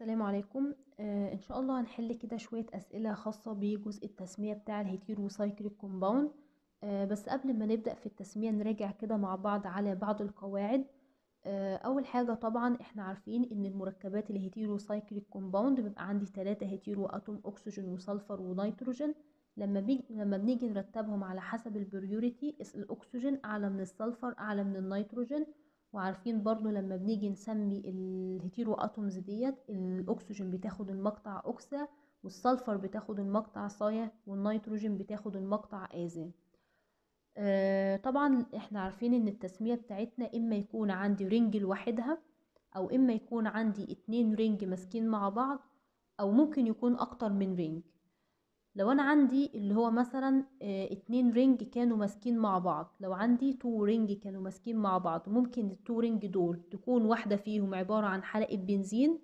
السلام عليكم آه ان شاء الله هنحل كده شويه اسئله خاصه بجزء التسميه بتاع سايكليك كومباوند آه بس قبل ما نبدا في التسميه نراجع كده مع بعض على بعض القواعد آه اول حاجه طبعا احنا عارفين ان المركبات سايكليك كومباوند بيبقى عندي ثلاثة هيتيرو اتوم اكسجين وسلفر ونيتروجين لما بيجي لما بنيجي نرتبهم على حسب البريوريتي الاكسجين اعلى من السلفر اعلى من النيتروجين وعارفين برضو لما بنيجي نسمي الهيتيرو اتومز ديت الاكسجين بتاخد المقطع اوكسا والسلفر بتاخد المقطع صايا والنيتروجين بتاخد المقطع ازا آه طبعا احنا عارفين ان التسمية بتاعتنا اما يكون عندي رينج لوحدها او اما يكون عندي اتنين رينج ماسكين مع بعض او ممكن يكون اكتر من رينج لو انا عندي اللي هو مثلا آه، اتنين رينج كانوا ماسكين مع بعض لو عندي تو رينج كانوا ماسكين مع بعض ممكن التو رينج دول تكون واحدة فيهم عبارة عن حلقة بنزين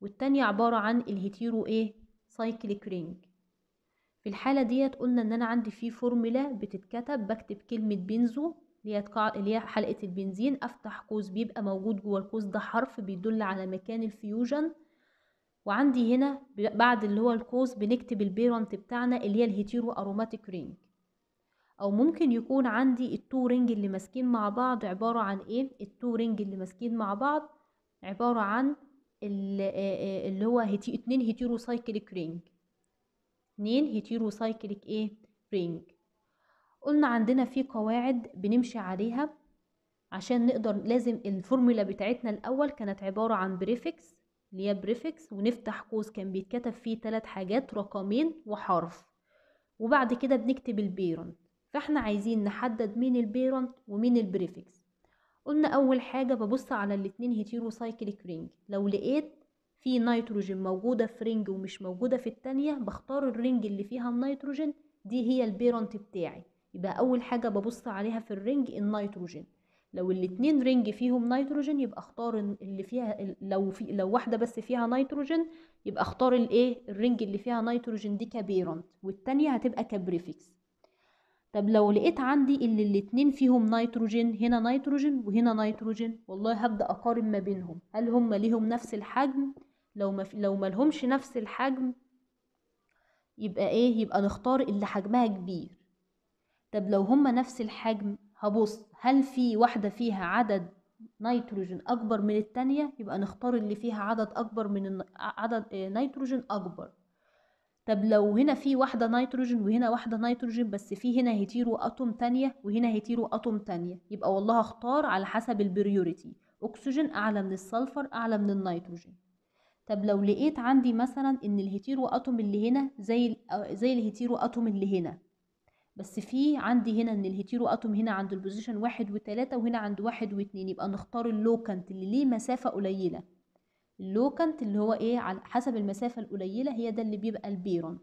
والتانية عبارة عن الهيتيرو ايه سايكليك رينج في الحالة ديت قلنا ان انا عندي في فورمولا بتتكتب بكتب كلمة بنزو اللي هي اللي هي حلقة البنزين افتح قوس بيبقى موجود جوه القوس ده حرف بيدل على مكان الفيوجن وعندي هنا بعد اللي هو الكوز بنكتب البيرنت بتاعنا اللي هي الهيتيرو اروماتيك رينج او ممكن يكون عندي التو رينج اللي ماسكين مع بعض عبارة عن ايه التو رينج اللي ماسكين مع بعض عبارة عن اللي هو هتي اتنين هيتيرو سايكليك رينج اتنين هيتيرو سايكليك ايه رينج قلنا عندنا في قواعد بنمشي عليها عشان نقدر لازم الفورمولا بتاعتنا الاول كانت عبارة عن بريفكس اللي هي بريفكس ونفتح قوس كان بيتكتب فيه ثلاث حاجات رقمين وحرف وبعد كده بنكتب البيرنت فاحنا عايزين نحدد مين البيرنت ومين البريفكس قلنا اول حاجة ببص على الاتنين هيتيرو سايكليك رينج لو لقيت في نيتروجين موجودة في رينج ومش موجودة في التانية بختار الرينج اللي فيها النيتروجين دي هي البيرنت بتاعي يبقى اول حاجة ببص عليها في الرينج النيتروجين لو الاتنين رينج فيهم نيتروجين يبقى اختار اللي فيها لو في لو واحده بس فيها نيتروجين يبقى اختار الايه الرينج اللي فيها نيتروجين دي كبيرنت والتانية هتبقى كبريفكس طب لو لقيت عندي اللي الاتنين فيهم نيتروجين هنا نيتروجين وهنا نيتروجين والله هبدا اقارن ما بينهم هل هم ليهم نفس الحجم لو ما في لو ما لهمش نفس الحجم يبقى ايه يبقى نختار اللي حجمها كبير طب لو هما نفس الحجم هبص هل في واحدة فيها عدد نيتروجين أكبر من التانية يبقى نختار اللي فيها عدد أكبر من عدد آه، نيتروجين أكبر طب لو هنا في واحدة نيتروجين وهنا واحدة نيتروجين بس في هنا هيتيرو أتوم تانية وهنا هيتيرو أتوم تانية يبقى والله هختار على حسب البريوريتي أكسجين أعلى من السلفر أعلى من النيتروجين طب لو لقيت عندي مثلا إن الهيتيرو أتوم اللي هنا زي آه، زي الهيتيرو أتوم اللي هنا بس في عندي هنا ان الهيتيرو اتوم هنا عند البوزيشن واحد وتلاتة وهنا عند واحد واتنين يبقى نختار اللوكانت اللي ليه مسافة قليلة اللوكانت اللي هو ايه على حسب المسافة القليلة هي ده اللي بيبقى البيرنت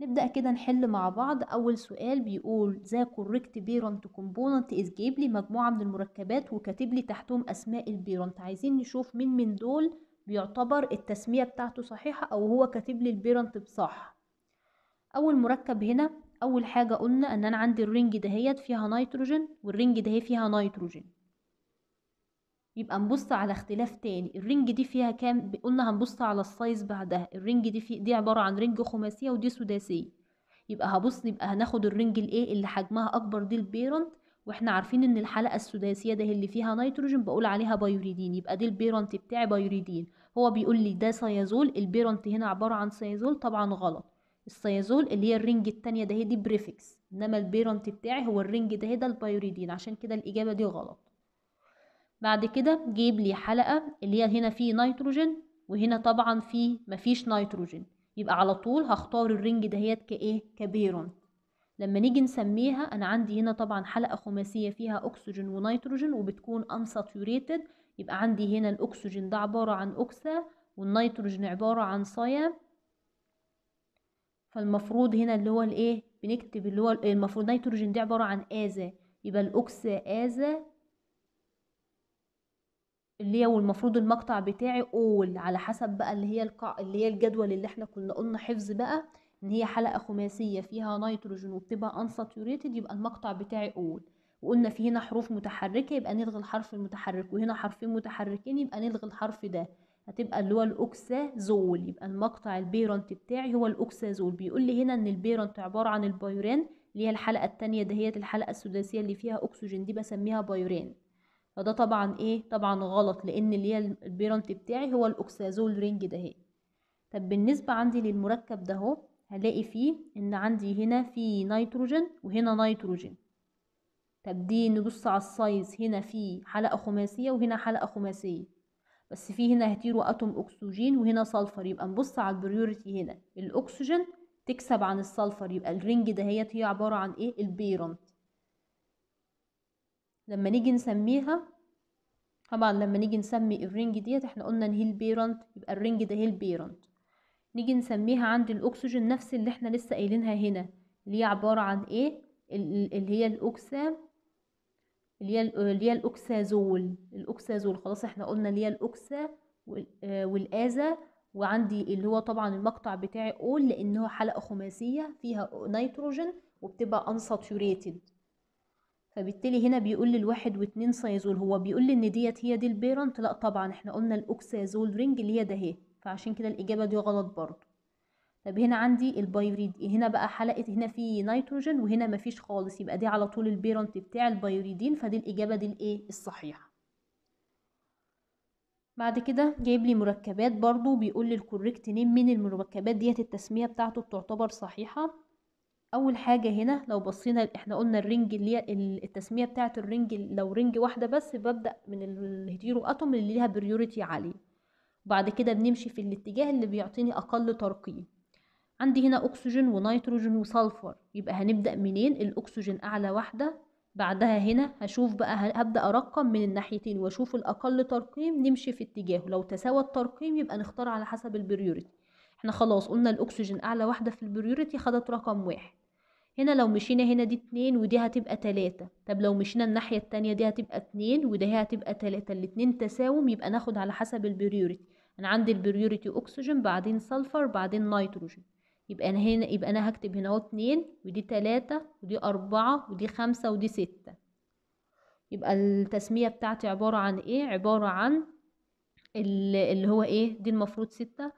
نبدأ كده نحل مع بعض أول سؤال بيقول ذا كوركت بيرنت كومبوننت إز جيب لي مجموعة من المركبات وكاتب لي تحتهم أسماء البيرنت عايزين نشوف مين من دول بيعتبر التسمية بتاعته صحيحة أو هو كاتب لي البيرنت بصح اول مركب هنا اول حاجه قلنا ان انا عندي الرنج دهيت فيها نيتروجين والرنج ده فيها نيتروجين يبقى نبص على اختلاف تاني الرنج دي فيها كام قلنا هنبص على السايز بعدها الرنج دي في دي عباره عن رنج خماسيه ودي سداسيه يبقى هبص يبقى هناخد الرنج الايه اللي حجمها اكبر دي البيرنت واحنا عارفين ان الحلقه السداسيه ده اللي فيها نيتروجين بقول عليها بايوريدين يبقى دي البيرنت بتاعي بايوريدين هو بيقول لي ده سيازول البيرنت هنا عباره عن سيازول طبعا غلط السيازول اللي هي الرنج التانية ده هي دي بريفكس انما البيرنت بتاعي هو الرنج ده هي ده البايوريدين عشان كده الاجابه دي غلط بعد كده جيب لي حلقه اللي هي هنا فيه نيتروجين وهنا طبعا فيه مفيش نيتروجين يبقى على طول هختار الرنج هي كايه كبيرنت لما نيجي نسميها انا عندي هنا طبعا حلقه خماسيه فيها اكسجين ونيتروجين وبتكون unsaturated يبقى عندي هنا الاكسجين ده عباره عن اوكسا والنيتروجين عباره عن صيام فالمفروض هنا اللي هو الايه بنكتب اللي هو المفروض نيتروجين دي عبارة عن آزا يبقى الأكس آزا اللي هو المفروض المقطع بتاعي أول على حسب بقى اللي هي القاع اللي هي الجدول اللي احنا كنا قلنا حفظ بقى إن هي حلقة خماسية فيها نيتروجين وبتبقى أنساتيوريتد يبقى المقطع بتاعي أول وقلنا في هنا حروف متحركة يبقى نلغي الحرف المتحرك وهنا حرفين متحركين يبقى نلغي الحرف ده هتبقى اللي هو الاوكسازول يبقى المقطع البيرنت بتاعي هو الاوكسازول بيقول لي هنا ان البيرنت عباره عن البايورين اللي هي الحلقه الثانيه دهيت الحلقه السداسيه اللي فيها اكسجين دي بسميها بايورين فده طبعا ايه طبعا غلط لان اللي هي البيرنت بتاعي هو الاوكسازول رينج هي. طب بالنسبه عندي للمركب ده اهو هلاقي فيه ان عندي هنا في نيتروجين وهنا نيتروجين طب دي نبص على السايز هنا في حلقه خماسيه وهنا حلقه خماسيه بس في هنا هتيرو اتوم اكسجين وهنا سلفر يبقى نبص على البريوريتي هنا الاكسجين تكسب عن السلفر يبقى الرنج دهيت هي عباره عن ايه البيرنت لما نيجي نسميها طبعا لما نيجي نسمي الرنج ديت احنا قلنا ان هي البيرنت يبقى الرنج ده هي البيرنت نيجي نسميها عند الاكسجين نفس اللي احنا لسه قايلينها هنا اللي هي عباره عن ايه اللي هي الاقسام اللي هي الاوكسازول الاوكسازول خلاص احنا قلنا اللي هي الاوكسا والازا آه، وعندي اللي هو طبعا المقطع بتاعي اول لان هو حلقه خماسيه فيها نيتروجين وبتبقى unsaturated فبالتالي هنا بيقول لي الواحد واتنين سايزول هو بيقول لي ان ديت هي دي البيرنت لا طبعا احنا قلنا الاوكسازول رينج اللي هي ده اهي فعشان كده الاجابه دي غلط برضه طب هنا عندي البيوريد هنا بقى حلقه هنا في نيتروجين وهنا مفيش خالص يبقى دي على طول البيرنت بتاع البايوريدين فدي الاجابه دي الايه الصحيحه بعد كده جايب لي مركبات برضو بيقول لي الكوريكت نيم من المركبات ديت التسميه بتاعته بتعتبر صحيحه اول حاجه هنا لو بصينا احنا قلنا الرنج اللي هي التسميه بتاعه الرنج لو رنج واحده بس ببدا من الهيتيرو اتوم اللي ليها بريوريتي عاليه بعد كده بنمشي في الاتجاه اللي بيعطيني اقل ترقيم عندي هنا أكسجين ونيتروجين وسلفر يبقى هنبدأ منين الأكسجين أعلى واحدة بعدها هنا هشوف بقى هبدأ أرقم من الناحيتين وأشوف الأقل ترقيم نمشي في اتجاهه لو تساوى الترقيم يبقى نختار على حسب البريوريتي احنا خلاص قلنا الأكسجين أعلى واحدة في البريوريتي خدت رقم واحد هنا لو مشينا هنا دي اتنين ودي هتبقى تلاتة طب لو مشينا الناحية التانية دي هتبقى اتنين ودي هتبقى تلاتة الاتنين تساوم يبقى ناخد على حسب البريوريتي أنا عندي البريوريتي أكسجين بعدين سلفر بعدين نيتروجين يبقى انا هنا يبقى انا هكتب هنا اهو اتنين ودي تلاتة ودي اربعة ودي خمسة ودي ستة يبقى التسمية بتاعتي عبارة عن ايه عبارة عن اللي هو ايه دي المفروض ستة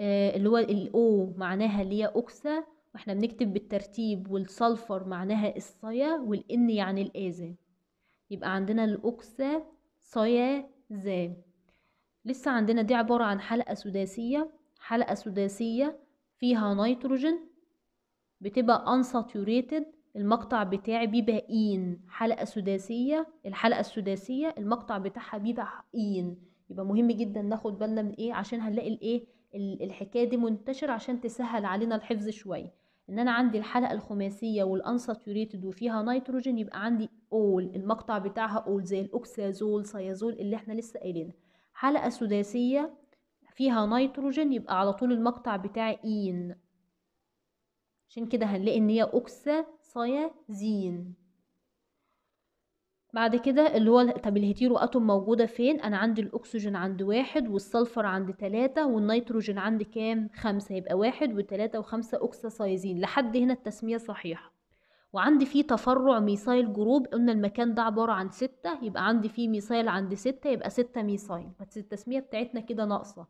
آه اللي هو الاو معناها اللي هي اوكسا واحنا بنكتب بالترتيب والسلفر معناها الصيا والان يعني الاذى يبقى عندنا الاوكسا صيا زا. لسه عندنا دي عبارة عن حلقة سداسية حلقة سداسية فيها نيتروجين بتبقى unsaturated المقطع بتاعي بيبقى إين حلقة سداسية الحلقة السداسية المقطع بتاعها بيبقى إين يبقى مهم جدا ناخد بالنا من إيه عشان هنلاقي الإيه الحكاية دي منتشرة عشان تسهل علينا الحفظ شوية ان انا عندي الحلقه الخماسيه والانساتوريتد وفيها نيتروجين يبقى عندي اول المقطع بتاعها اول زي الاوكسازول سيازول اللي احنا لسه قايلينها حلقه سداسيه فيها نيتروجين يبقى على طول المقطع بتاع إين عشان كده هنلاقي إن هي أوكساسيازين بعد كده اللي هو طب الهيتيرو اتوم موجودة فين انا عندي الاكسجين عند واحد والسلفر عند تلاتة والنيتروجين عند كام خمسة يبقى واحد وتلاتة وخمسة اوكساسايزين لحد هنا التسمية صحيحة وعندي فيه تفرع ميسايل جروب قلنا المكان ده عبارة عن ستة يبقى عندي فيه ميسايل عند ستة يبقى ستة ميسايل بس التسمية بتاعتنا كده ناقصة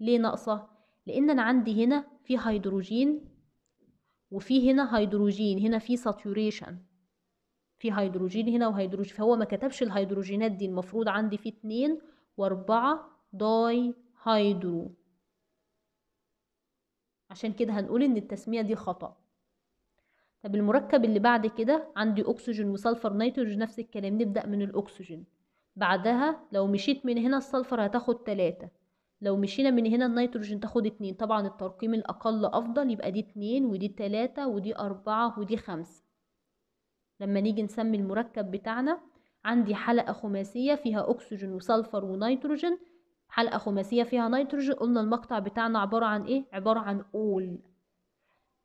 ليه ناقصة؟ لأن أنا عندي هنا في هيدروجين وفي هنا هيدروجين هنا في ساتوريشن في هيدروجين هنا وهيدروجين فهو ما كتبش الهيدروجينات دي المفروض عندي في اتنين واربعة داي هيدرو عشان كده هنقول ان التسمية دي خطأ طب المركب اللي بعد كده عندي اكسجين وسلفر نيتروجين نفس الكلام نبدأ من الاكسجين بعدها لو مشيت من هنا السلفر هتاخد تلاتة لو مشينا من هنا النيتروجين تاخد اتنين طبعا الترقيم الأقل أفضل يبقى دي اتنين ودي تلاتة ودي أربعة ودي خمسة لما نيجي نسمي المركب بتاعنا عندي حلقة خماسية فيها أكسجين وسلفر ونيتروجين حلقة خماسية فيها نيتروجين قلنا المقطع بتاعنا عبارة عن إيه؟ عبارة عن أول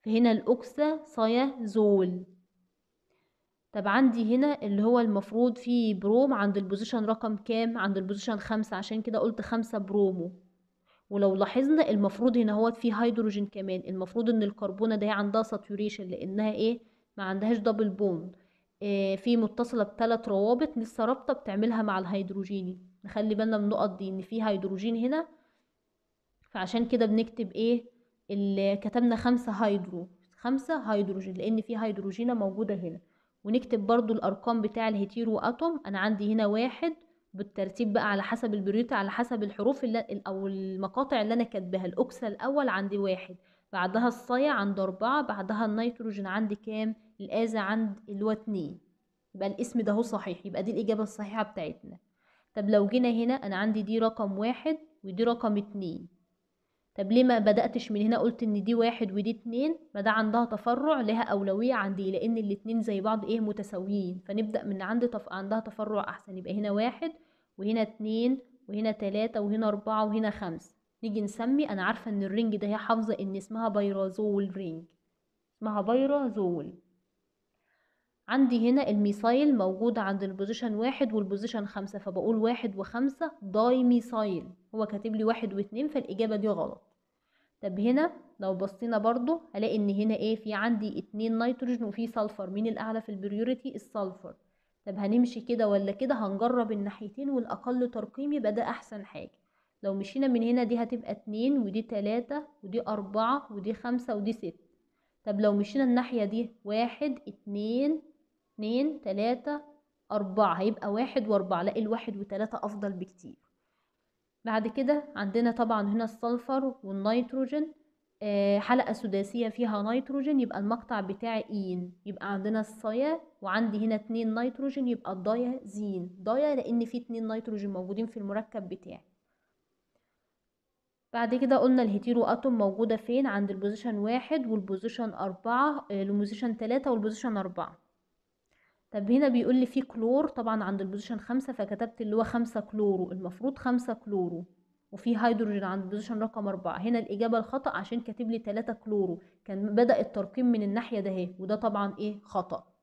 فهنا الأكسا زول طب عندي هنا اللي هو المفروض فيه بروم عند البوزيشن رقم كام عند البوزيشن خمسة عشان كده قلت خمسة برومو ولو لاحظنا المفروض هنا هو في هيدروجين كمان المفروض ان الكربونه ده عندها ساتوريشن لانها ايه ما عندهاش دبل بوند إيه في متصله بثلاث روابط لسه رابطه بتعملها مع الهيدروجيني نخلي بالنا من النقط دي ان في هيدروجين هنا فعشان كده بنكتب ايه اللي كتبنا خمسة هيدرو خمسة هيدروجين لان في هيدروجينة موجودة هنا ونكتب برضو الارقام بتاع الهيتيرو اتوم انا عندي هنا واحد بالترتيب بقى على حسب البريوت على حسب الحروف اللي او المقاطع اللي انا كاتباها الاكسى الاول عندي واحد بعدها الصايا عند أربعة بعدها النيتروجين عندي كام الآزا عند اللي اتنين يبقى الاسم ده هو صحيح يبقى دي الإجابة الصحيحة بتاعتنا طب لو جينا هنا أنا عندي دي رقم واحد ودي رقم اتنين طب ليه ما بدأتش من هنا قلت ان دي واحد ودي اتنين ما ده عندها تفرع لها أولوية عندي لأن الاتنين زي بعض ايه متساويين فنبدأ من عند تف... عندها تفرع أحسن يبقى هنا واحد وهنا اتنين وهنا تلاتة وهنا أربعة وهنا خمسة نيجي نسمي أنا عارفة ان الرينج ده هي حافظة ان اسمها بايرازول رينج اسمها بايرازول عندي هنا الميسايل موجود عند البوزيشن واحد والبوزيشن خمسة فبقول واحد وخمسة داي ميسايل هو كاتب لي واحد واتنين فالإجابة دي غلط طب هنا لو بصينا برضو هلاقي ان هنا ايه في عندي اتنين نيتروجين وفي سلفر مين الاعلى في البريوريتي السلفر طب هنمشي كده ولا كده هنجرب الناحيتين والاقل ترقيم يبقى ده احسن حاجه لو مشينا من هنا دي هتبقى اتنين ودي تلاتة ودي أربعة ودي خمسة ودي ست طب لو مشينا الناحية دي واحد اتنين اتنين تلاتة أربعة هيبقى واحد وأربعة لا الواحد وتلاتة أفضل بكتير بعد كده عندنا طبعا هنا السلفر والنيتروجين آه حلقة سداسية فيها نيتروجين يبقى المقطع بتاع إين يبقى عندنا الصيا وعندي هنا اتنين نيتروجين يبقى الضايا زين ضايا لأن في اتنين نيتروجين موجودين في المركب بتاعي بعد كده قلنا الهيتيرو اتوم موجودة فين عند البوزيشن واحد والبوزيشن اربعة البوزيشن آه، تلاتة والبوزيشن اربعة طب هنا بيقول لي فيه كلور طبعا عند البوزيشن خمسة فكتبت اللي هو خمسة كلورو المفروض خمسة كلورو وفي هيدروجين عند البوزيشن رقم أربعة هنا الإجابة الخطأ عشان كاتب لي تلاتة كلورو كان بدأ الترقيم من الناحية ده اهي وده طبعا ايه خطأ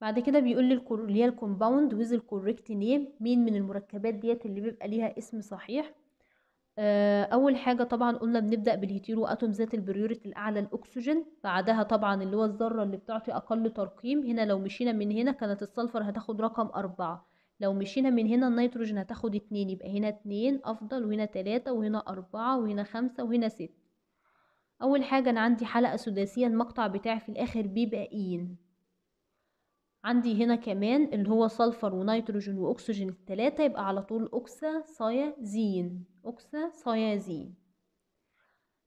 بعد كده بيقول لي اللي هي الكومباوند ويز الكوريكت نيم مين من المركبات ديت اللي بيبقى ليها اسم صحيح آه، أول حاجة طبعا قلنا بنبدأ بالهيتيرو أتوم ذات البريوريتي الأعلى الأكسجين بعدها طبعا اللي هو الذرة اللي بتعطي أقل ترقيم هنا لو مشينا من هنا كانت السلفر هتاخد رقم أربعة لو مشينا من هنا النيتروجين هتاخد اتنين يبقى هنا اتنين أفضل وهنا تلاتة وهنا أربعة وهنا خمسة وهنا ستة أول حاجة أنا عندي حلقة سداسية المقطع بتاعي في الآخر بيبقى إين عندي هنا كمان اللي هو صلفر ونيتروجين واكسجين التلاتة يبقى على طول اوكسا سايازين اوكسا سايازين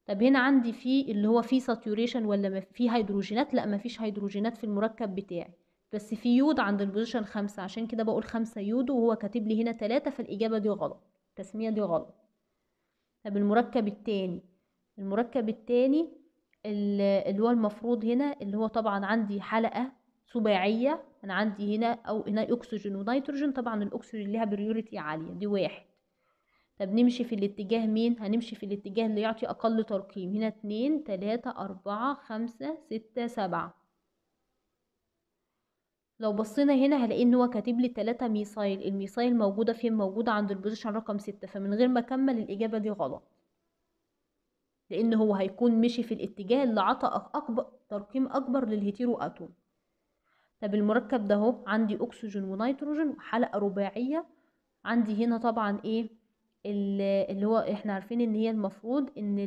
طب هنا عندي في اللي هو فيه ساتوريشن ولا في هيدروجينات لا مفيش هيدروجينات في المركب بتاعي بس في يود عند البوزيشن خمسة عشان كده بقول خمسة يود وهو كاتب لي هنا تلاتة فالإجابة دي غلط التسمية دي غلط طب المركب التاني المركب التاني اللي هو المفروض هنا اللي هو طبعا عندي حلقة سباعية أنا عندي هنا أو هنا أكسجين ونيتروجين طبعا الأكسجين ليها بريوريتي عالية دي واحد طب نمشي في الاتجاه مين؟ هنمشي في الاتجاه اللي يعطي أقل ترقيم هنا اتنين تلاتة أربعة خمسة ستة سبعة لو بصينا هنا هلاقي ان هو كاتب لي تلاتة ميسايل الميسايل موجودة فين موجودة عند البوزيشن رقم ستة فمن غير ما اكمل الاجابة دي غلط لان هو هيكون مشي في الاتجاه اللي عطى اكبر ترقيم اكبر للهيتيرو اتوم طب المركب ده اهو عندي اكسجين ونيتروجين وحلقه رباعيه عندي هنا طبعا ايه اللي هو احنا عارفين ان هي المفروض ان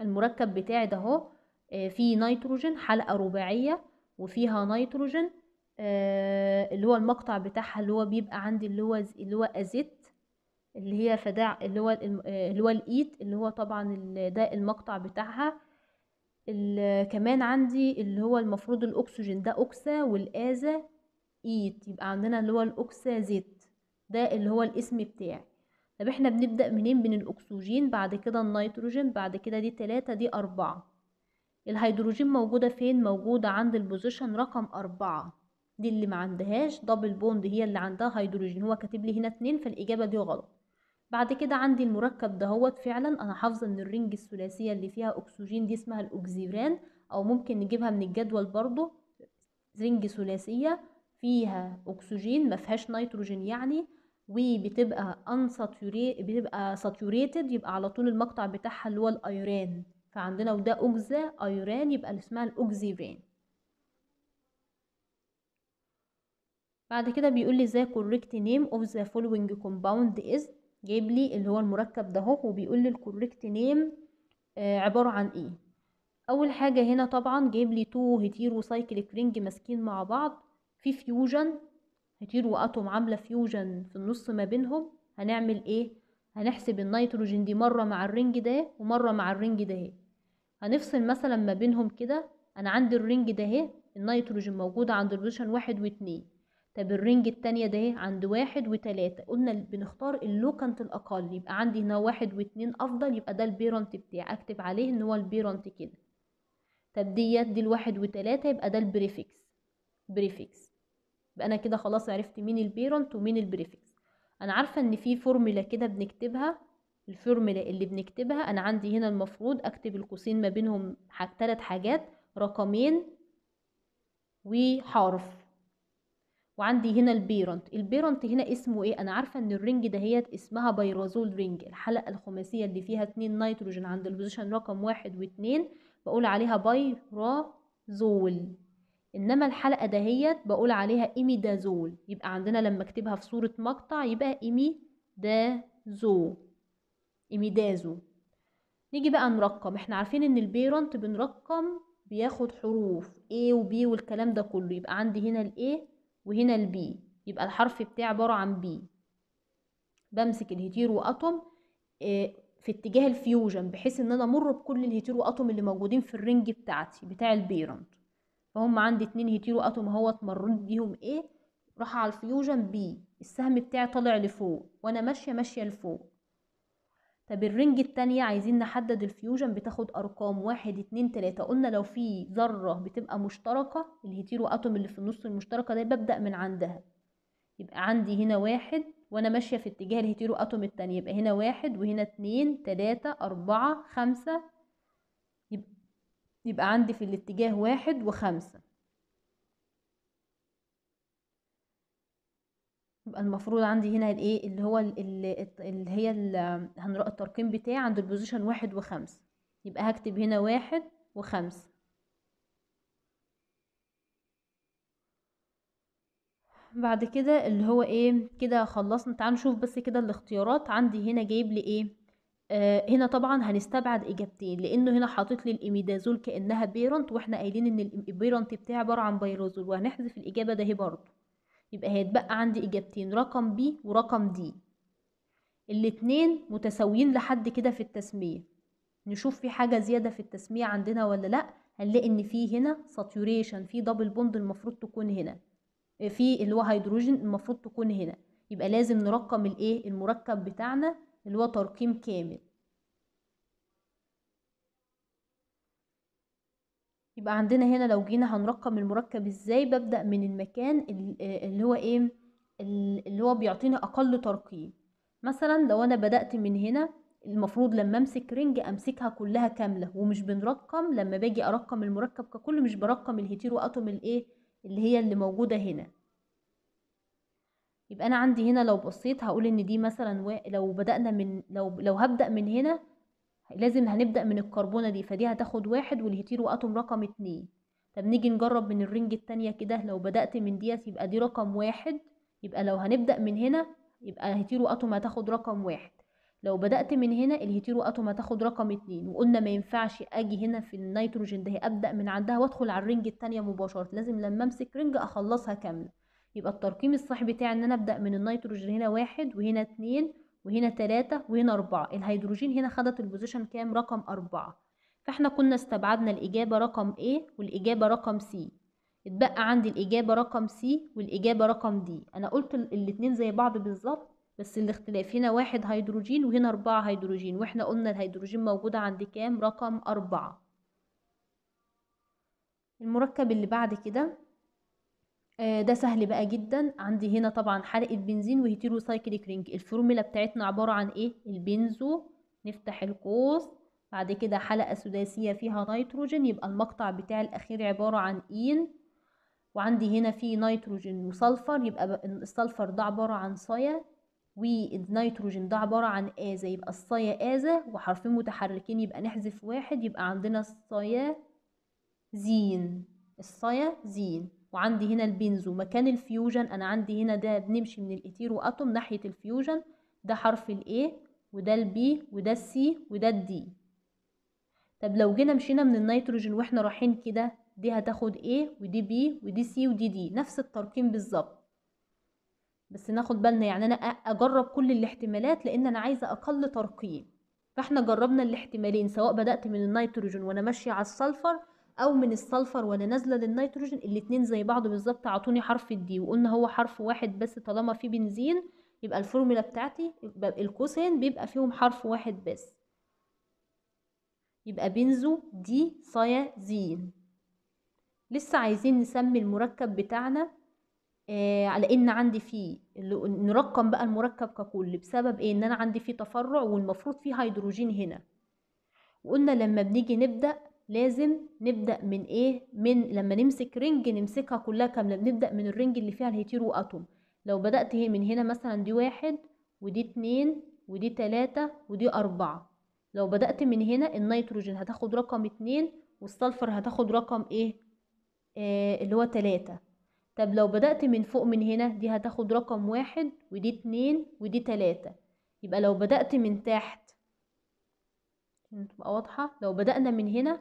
المركب بتاعي ده اهو آه، فيه نيتروجين حلقه رباعيه وفيها نيتروجين آه، اللي هو المقطع بتاعها اللي هو بيبقى عندي اللي هو اللي هو ازيت اللي هي فداع اللي هو آه، اللي هو الايت اللي هو طبعا ده المقطع بتاعها ال- كمان عندي اللي هو المفروض الأكسجين ده اوكسا والازا إيت يبقى عندنا اللي هو الاكسا زيت ده اللي هو الاسم بتاعي طب احنا بنبدأ منين من الأكسجين بعد كده النيتروجين بعد كده دي تلاتة دي أربعة الهيدروجين موجودة فين موجودة عند البوزيشن رقم أربعة دي اللي ما عندهاش دبل بوند هي اللي عندها هيدروجين هو كاتب لي هنا اتنين فالإجابة دي غلط بعد كده عندي المركب دهوت فعلا انا حافظه ان الرنج الثلاثيه اللي فيها اكسجين دي اسمها الاكزيران او ممكن نجيبها من الجدول برضو رنج ثلاثيه فيها اكسجين ما فيهاش نيتروجين يعني وبتبقى ان بتبقى ساتوريتد يبقى على طول المقطع بتاعها اللي هو الايران فعندنا وده اوكزا ايران يبقى اللي اسمها الاكزيران بعد كده بيقول لي ازاي correct name of the following compound is جايب لي اللي هو المركب ده هو وبيقول لي الكوريكت نيم آه، عباره عن ايه اول حاجه هنا طبعا جايب لي تو هتير وسايكليك رينج ماسكين مع بعض في فيوجن هتير واتوم عامله فيوجن في النص ما بينهم هنعمل ايه هنحسب النيتروجين دي مره مع الرينج ده ومره مع الرينج ده هنفصل مثلا ما بينهم كده انا عندي الرينج ده النيتروجين موجوده عند البوزيشن واحد واتنين طب الرينج التانية ده اهي عند واحد وتلاتة قلنا بنختار اللوكنت الأقل يبقى عندي هنا واحد واتنين أفضل يبقى ده البيرنت بتاعي أكتب عليه إن هو البيرنت كده طب ديت دي الواحد وتلاتة يبقى ده البريفكس بريفكس يبقى أنا كده خلاص عرفت مين البيرنت ومين البريفكس أنا عارفة إن في فورمولا كده بنكتبها الفورمولا اللي بنكتبها أنا عندي هنا المفروض أكتب القوسين ما بينهم تلات حاجات رقمين وحرف وعندي هنا البيرنت البيرنت هنا اسمه ايه انا عارفه ان الرنج دهيت اسمها بايرازول رينج الحلقه الخماسيه اللي فيها اتنين نيتروجين عند البوزيشن رقم واحد واتنين بقول عليها بايرازول انما الحلقه دهيت بقول عليها ايميدازول يبقى عندنا لما اكتبها في صوره مقطع يبقى ايميدازو ايميدازو نيجي بقى نرقم احنا عارفين ان البيرنت بنرقم بياخد حروف A و B والكلام ده كله يبقى عندي هنا الايه وهنا البي يبقى الحرف بتاعي عبارة عن بي بمسك الهيتيرو اتوم آه، في اتجاه الفيوجن بحيث ان انا امر بكل الهيتيرو اتوم اللي موجودين في الرنج بتاعتي بتاع البيرنت فهم عندي اتنين هيتيرو اتوم اهو اتمرنت بيهم ايه راح على الفيوجن بي السهم بتاعي طالع لفوق وانا ماشيه ماشيه لفوق طب الرنج التانية عايزين نحدد الفيوجن بتاخد ارقام واحد اتنين تلاتة قلنا لو في ذرة بتبقى مشتركة الهيتيرو اتوم اللي في النص المشتركة ده ببدأ من عندها يبقى عندي هنا واحد وانا ماشية في اتجاه الهيتيرو اتوم التانية يبقى هنا واحد وهنا اتنين تلاتة اربعة خمسة يبقى, يبقى عندي في الاتجاه واحد وخمسة يبقى المفروض عندي هنا الايه اللي هو اللي, هي هنروح الترقيم بتاعي عند البوزيشن واحد وخمس يبقى هكتب هنا واحد وخمس بعد كده اللي هو ايه كده خلصنا تعالوا نشوف بس كده الاختيارات عندي هنا جايب لي ايه آه هنا طبعا هنستبعد اجابتين لانه هنا حاطط لي الاميدازول كانها بيرنت واحنا قايلين ان البيرنت بتاعي عباره عن بيروزول وهنحذف الاجابه ده برضه يبقى هيتبقى عندي إجابتين رقم ب ورقم د الاتنين متساويين لحد كده في التسمية نشوف في حاجة زيادة في التسمية عندنا ولا لأ هنلاقي إن في هنا ساتوريشن في دبل بوند المفروض تكون هنا في اللي هو هيدروجين المفروض تكون هنا يبقى لازم نرقم الايه المركب بتاعنا اللي هو ترقيم كامل يبقى عندنا هنا لو جينا هنرقم المركب ازاي ببدأ من المكان اللي هو ايه اللي هو بيعطيني اقل ترقيم مثلا لو انا بدأت من هنا المفروض لما امسك رنج امسكها كلها كاملة ومش بنرقم لما باجي ارقم المركب ككل مش برقم الهيتيرو اتوم الايه اللي هي اللي موجودة هنا يبقى انا عندي هنا لو بصيت هقول ان دي مثلا لو بدأنا من لو لو هبدأ من هنا لازم هنبدأ من الكربونة دي فدي هتاخد واحد والهيتيرو اتوم رقم اتنين طب نيجي نجرب من الرنج التانية كده لو بدأت من ديت يبقى دي رقم واحد يبقى لو هنبدأ من هنا يبقى الهيتيرو اتوم هتاخد رقم واحد لو بدأت من هنا الهيتيرو اتوم هتاخد رقم اتنين وقلنا ما ينفعش اجي هنا في النيتروجين ده ابدأ من عندها وادخل على الرنج التانية مباشرة لازم لما امسك رنج اخلصها كاملة يبقى الترقيم الصح بتاعي ان انا ابدأ من النيتروجين هنا واحد وهنا اتنين وهنا تلاتة وهنا أربعة الهيدروجين هنا خدت البوزيشن كام رقم أربعة فاحنا كنا استبعدنا الإجابة رقم A والإجابة رقم C اتبقى عندي الإجابة رقم C والإجابة رقم D أنا قلت الاتنين زي بعض بالظبط بس الاختلاف هنا واحد هيدروجين وهنا أربعة هيدروجين واحنا قلنا الهيدروجين موجودة عند كام رقم أربعة المركب اللي بعد كده آه، ده سهل بقى جدا عندي هنا طبعا حرق البنزين وهيتيرو سايكليك رينج الفورمولا بتاعتنا عبارة عن ايه البنزو نفتح القوس بعد كده حلقة سداسية فيها نيتروجين يبقى المقطع بتاع الأخير عبارة عن إين وعندي هنا في نيتروجين وسلفر يبقى السلفر ده عبارة عن صايا والنيتروجين ده عبارة عن ازا يبقى الصايا ازا وحرفين متحركين يبقى نحذف واحد يبقى عندنا الصايا زين الصايا زين وعندي هنا البنزو مكان الفيوجن انا عندي هنا ده بنمشي من الايثيرو اتوم ناحيه الفيوجن ده حرف الاي وده البي وده السي وده الدي طب لو جينا مشينا من النيتروجين واحنا رايحين كده دي هتاخد A ودي B ودي C ودي D نفس التركيب بالظبط بس ناخد بالنا يعني انا اجرب كل الاحتمالات لان انا عايزه اقل ترقيم فاحنا جربنا الاحتمالين سواء بدات من النيتروجين وانا ماشيه على السلفر او من السلفر وانا نازله للنيتروجين الاتنين زي بعض بالظبط اعطوني حرف الدي وقلنا هو حرف واحد بس طالما في بنزين يبقى الفورمولا بتاعتي القوسين الكوسين بيبقى فيهم حرف واحد بس يبقى بنزو دي صيازين لسه عايزين نسمي المركب بتاعنا آه على ان عندي فيه نرقم بقى المركب ككل بسبب ايه ان انا عندي فيه تفرع والمفروض فيه هيدروجين هنا وقلنا لما بنيجي نبدأ لازم نبدأ من ايه من لما نمسك رنج نمسكها كلها كاملة بنبدأ من الرنج اللي فيها الهيتيرو اتوم لو بدأت هي من هنا مثلا دي واحد ودي اتنين ودي تلاتة ودي أربعة لو بدأت من هنا النيتروجين هتاخد رقم اتنين والسلفر هتاخد رقم ايه آه اللي هو تلاتة طب لو بدأت من فوق من هنا دي هتاخد رقم واحد ودي اتنين ودي تلاتة يبقى لو بدأت من تحت تبقى واضحة لو بدأنا من هنا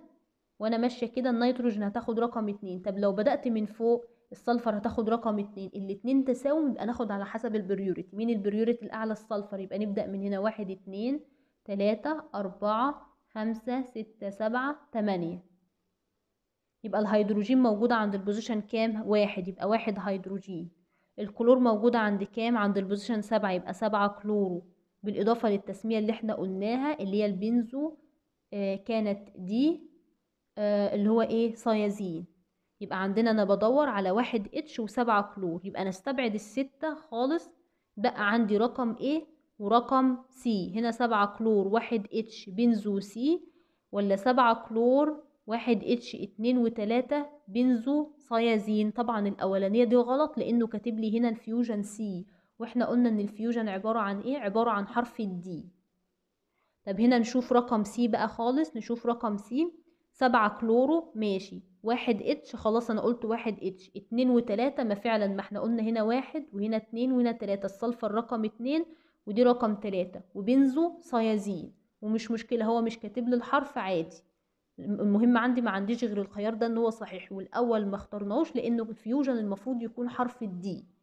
وانا ماشيه كده النيتروجين هتاخد رقم اتنين طب لو بدات من فوق السلفر هتاخد رقم اتنين الاتنين تساوي يبقى ناخد على حسب البريوريتي مين البريوريتي الاعلى السلفر يبقى نبدا من هنا واحد اتنين تلاتة أربعة خمسة ستة سبعة تمانية يبقى الهيدروجين موجودة عند البوزيشن كام واحد يبقى واحد هيدروجين الكلور موجودة عند كام عند البوزيشن سبعة يبقى سبعة كلورو بالإضافة للتسمية اللي احنا قلناها اللي هي البنزو آه، كانت دي آه، اللي هو ايه صيازين يبقى عندنا انا بدور على واحد اتش وسبعة كلور يبقى انا استبعد الستة خالص بقى عندي رقم ايه ورقم سي هنا سبعة كلور واحد اتش بنزو سي ولا سبعة كلور واحد اتش اتنين وتلاتة بنزو صيازين طبعا الاولانية دي غلط لانه كاتب لي هنا الفيوجن سي واحنا قلنا ان الفيوجن عبارة عن ايه عبارة عن حرف الدي طب هنا نشوف رقم سي بقى خالص نشوف رقم سي سبعة كلورو ماشي واحد اتش خلاص انا قلت واحد اتش اتنين وتلاتة ما فعلا ما احنا قلنا هنا واحد وهنا اتنين وهنا تلاتة الصلفة الرقم اتنين ودي رقم تلاتة وبنزو صيازين ومش مشكلة هو مش كاتب لي الحرف عادي المهم عندي ما عنديش غير الخيار ده ان هو صحيح والاول ما اخترناهوش لانه الفيوجن المفروض يكون حرف الدي